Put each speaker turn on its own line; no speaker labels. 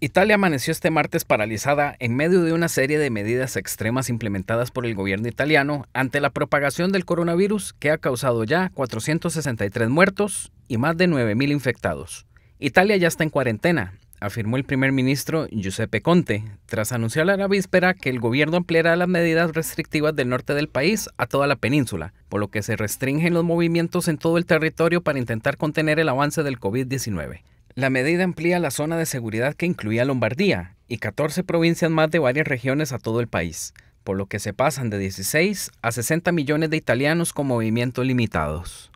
Italia amaneció este martes paralizada en medio de una serie de medidas extremas implementadas por el gobierno italiano ante la propagación del coronavirus que ha causado ya 463 muertos y más de 9.000 infectados. Italia ya está en cuarentena, afirmó el primer ministro Giuseppe Conte, tras anunciar a la víspera que el gobierno ampliará las medidas restrictivas del norte del país a toda la península, por lo que se restringen los movimientos en todo el territorio para intentar contener el avance del COVID-19. La medida amplía la zona de seguridad que incluía Lombardía y 14 provincias más de varias regiones a todo el país, por lo que se pasan de 16 a 60 millones de italianos con movimientos limitados.